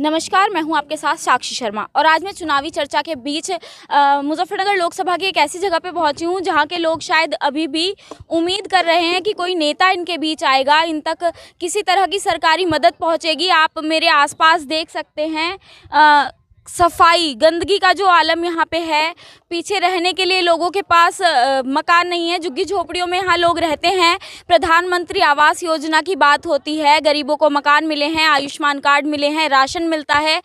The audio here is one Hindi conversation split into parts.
नमस्कार मैं हूं आपके साथ साक्षी शर्मा और आज मैं चुनावी चर्चा के बीच मुजफ्फरनगर लोकसभा की एक ऐसी जगह पे पहुंची हूं जहां के लोग शायद अभी भी उम्मीद कर रहे हैं कि कोई नेता इनके बीच आएगा इन तक किसी तरह की सरकारी मदद पहुंचेगी आप मेरे आसपास देख सकते हैं आ, सफाई गंदगी का जो आलम यहाँ पे है पीछे रहने के लिए लोगों के पास मकान नहीं है झुग्गी झोपड़ियों में यहाँ लोग रहते हैं प्रधानमंत्री आवास योजना की बात होती है गरीबों को मकान मिले हैं आयुष्मान कार्ड मिले हैं राशन मिलता है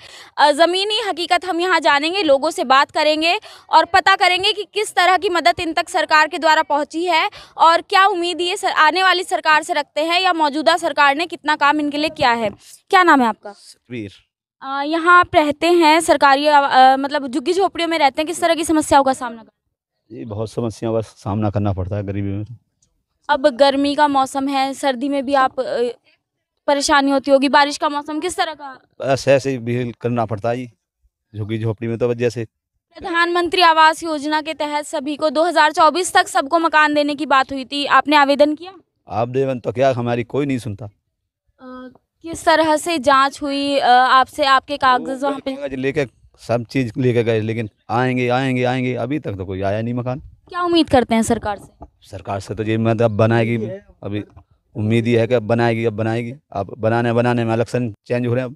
ज़मीनी हकीकत हम यहाँ जानेंगे लोगों से बात करेंगे और पता करेंगे कि किस तरह की मदद इन तक सरकार के द्वारा पहुँची है और क्या उम्मीद ये सर, आने वाली सरकार से रखते हैं या मौजूदा सरकार ने कितना काम इनके लिए किया है क्या नाम है आपका यहाँ आप रहते हैं सरकारी आ, मतलब झुग्गी झोपड़ियों में रहते हैं किस तरह की समस्याओं का सामना करना जी बहुत समस्याओं का सामना करना पड़ता है गरीबी में तो। अब गर्मी का मौसम है सर्दी में भी आप परेशानी होती होगी बारिश का मौसम किस तरह का बस ऐसे भी करना पड़ता है झुग्गी झोपड़ी में तो जैसे प्रधानमंत्री आवास योजना के तहत सभी को 2024 तक सबको मकान देने की बात हुई थी आपने आवेदन किया देवन तो क्या हमारी कोई नहीं सुनता किस तरह से जांच हुई आपसे आपके कागज वहाँ पे लेके सब चीज़ लेके गए लेकिन आएंगे आएंगे आएंगे अभी तक तो कोई आया नहीं मकान क्या उम्मीद करते हैं सरकार से सरकार से तो ये मत तो अब बनाएगी अभी उम्मीद ही है कि अब बनाएगी अब बनाएगी अब बनाने बनाने में इलेक्शन चेंज हो रहे हैं अब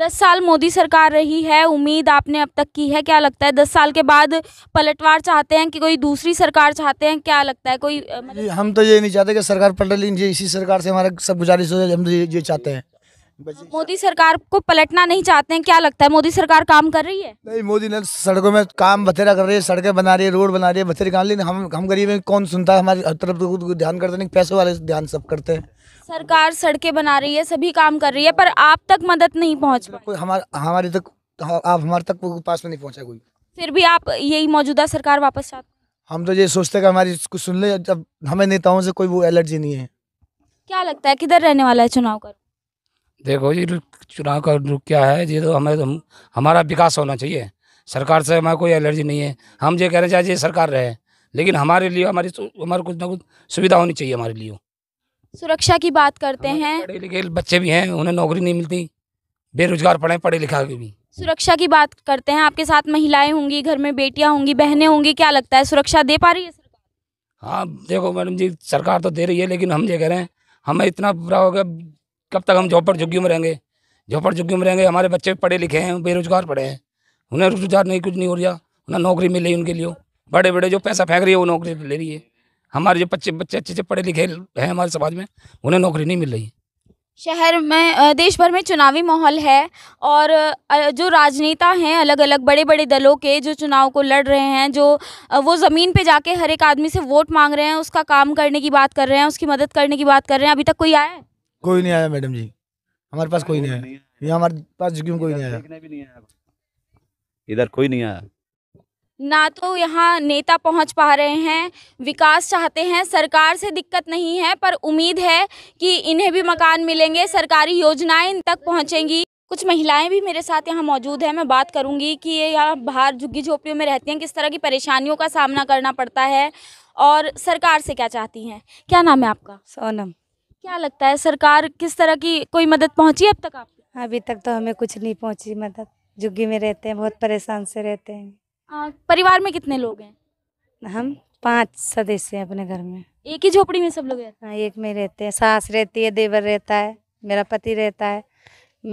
दस साल मोदी सरकार रही है उम्मीद आपने अब तक की है क्या लगता है दस साल के बाद पलटवार चाहते हैं कि कोई दूसरी सरकार चाहते हैं क्या लगता है कोई मतलब... हम तो ये नहीं चाहते कि सरकार पलट ली इसी सरकार से हमारा सब गुजारिश हो जाए हम तो ये, ये चाहते हैं मोदी सरकार को पलटना नहीं चाहते हैं क्या लगता है मोदी सरकार काम कर रही है नहीं मोदी ने सड़कों में काम बथेरा कर रही है सड़कें बना रही है रोड बना रही है बथेरे काम लेकिन हम हम गरीब कौन सुनता है हमारी हर तरफ तो ध्यान करते नहीं पैसों वाले ध्यान सब करते हैं सरकार सड़कें बना रही है सभी काम कर रही है पर आप तक मदद नहीं पहुँच कोई हमारे हमारे तक हाँ, आप हमारे तक पास में नहीं पहुँचा कोई फिर भी आप यही मौजूदा सरकार वापस चाहते हम तो ये सोचते हैं हमारी कुछ सुन ले जब हमें नेताओं से कोई वो एलर्जी नहीं है क्या लगता है किधर रहने वाला है चुनाव कर देखो जी चुनाव का रुख क्या है ये तो हमें हम, हमारा विकास होना चाहिए सरकार से हमारा कोई एलर्जी नहीं है हम कह रहे चाहे सरकार रहे लेकिन हमारे लिए हमारी हमारे कुछ ना कुछ सुविधा होनी चाहिए हमारे लिए सुरक्षा की बात करते हैं पढ़े लिखे बच्चे भी हैं उन्हें नौकरी नहीं मिलती बेरोजगार पढ़े पढ़े लिखा के भी सुरक्षा की बात करते हैं आपके साथ महिलाएं होंगी घर में बेटियां होंगी बहनें होंगी क्या लगता है सुरक्षा दे पा रही है सरकार हाँ देखो मैडम जी सरकार तो दे रही है लेकिन हम ये कह रहे हैं हमें इतना बुरा हो गया कब तक हम झोपड़ झुग्गियों में रहेंगे झोपड़ झुग्गियों में रहेंगे हमारे बच्चे पढ़े लिखे हैं बेरोजगार पड़े हैं उन्हें रोजगार नहीं कुछ नहीं हो रहा ना नौकरी मिल रही उनके लिए बड़े बड़े जो पैसा फेंक रही है वो नौकरी ले रही है हमारे जो बच्चे बच्चे अच्छे अच्छे पढ़े लिखे हैं हमारे समाज में उन्हें नौकरी नहीं मिल रही शहर में देश भर में चुनावी माहौल है और जो राजनेता हैं अलग अलग बड़े बड़े दलों के जो चुनाव को लड़ रहे हैं जो वो ज़मीन पे जाके हर एक आदमी से वोट मांग रहे हैं उसका काम करने की बात कर रहे हैं उसकी मदद करने की बात कर रहे हैं अभी तक कोई आया है कोई नहीं आया मैडम जी हमारे पास कोई नहीं आया ये हमारे पास क्यों कोई नहीं आया इधर कोई नहीं आया ना तो यहाँ नेता पहुँच पा रहे हैं विकास चाहते हैं सरकार से दिक्कत नहीं है पर उम्मीद है कि इन्हें भी मकान मिलेंगे सरकारी योजनाएं इन तक पहुँचेंगी कुछ महिलाएं भी मेरे साथ यहाँ मौजूद हैं मैं बात करूंगी कि ये यहाँ बाहर झुग्गी झोपड़ियों में रहती हैं किस तरह की परेशानियों का सामना करना पड़ता है और सरकार से क्या चाहती हैं क्या नाम है आपका सोनम क्या लगता है सरकार किस तरह की कोई मदद पहुंची अब तक आपको अभी तक तो हमें कुछ नहीं पहुंची मदद झुग्गी में रहते हैं बहुत परेशान से रहते हैं आ, परिवार में कितने लोग हैं हम पांच सदस्य हैं अपने घर में एक ही झोपड़ी में सब लोग रहते हैं हाँ, एक में रहते हैं सास रहती है देवर रहता है मेरा पति रहता है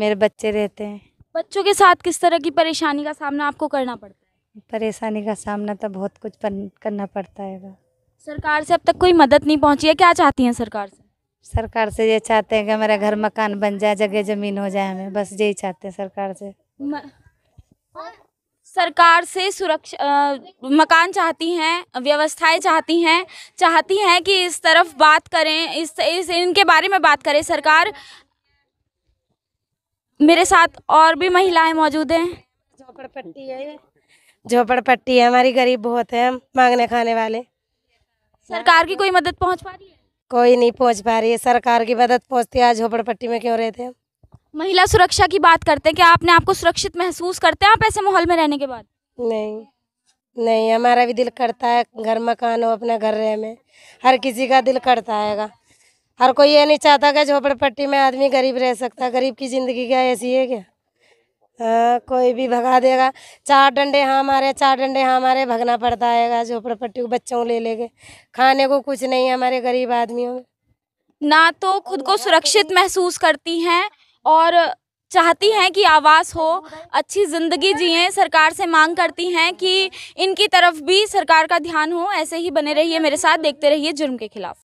मेरे बच्चे रहते हैं बच्चों के साथ किस तरह की परेशानी का सामना आपको करना पड़ता है परेशानी का सामना तो बहुत कुछ करना पड़ता है सरकार से अब तक कोई मदद नहीं पहुंची है क्या चाहती हैं सरकार से सरकार से ये चाहते हैं कि मेरा घर मकान बन जाए जगह ज़मीन हो जाए हमें बस यही चाहते हैं सरकार से सरकार से सुरक्षा मकान चाहती हैं व्यवस्थाएं चाहती हैं चाहती हैं कि इस तरफ बात करें इस, इस इनके बारे में बात करें सरकार मेरे साथ और भी महिलाएं मौजूद हैं झोपड़पट्टी है झोपड़पट्टी है हमारी गरीब बहुत है मांगने खाने वाले सरकार की कोई मदद पहुंच पा रही है कोई नहीं पहुंच पा रही है सरकार की मदद पहुंचती आज झोपड़पट्टी में क्यों रहते हैं महिला सुरक्षा की बात करते हैं क्या आपने आपको सुरक्षित महसूस करते हैं आप ऐसे माहौल में रहने के बाद नहीं नहीं हमारा भी दिल करता है घर मकान हो अपना घर रहे में हर किसी का दिल करता है हर कोई ये नहीं चाहता कि झोपड़पट्टी में आदमी गरीब रह सकता गरीब की ज़िंदगी क्या ऐसी है क्या कोई भी भगा देगा चार डंडे हाँ हमारे चार डंडे हाँ हमारे भगना पड़ता है पट्टी को बच्चों ले लेंगे खाने को कुछ नहीं हमारे गरीब आदमियों में ना तो खुद को सुरक्षित महसूस करती हैं और चाहती हैं कि आवास हो अच्छी ज़िंदगी जिए सरकार से मांग करती हैं कि इनकी तरफ भी सरकार का ध्यान हो ऐसे ही बने रहिए मेरे साथ देखते रहिए जुर्म के खिलाफ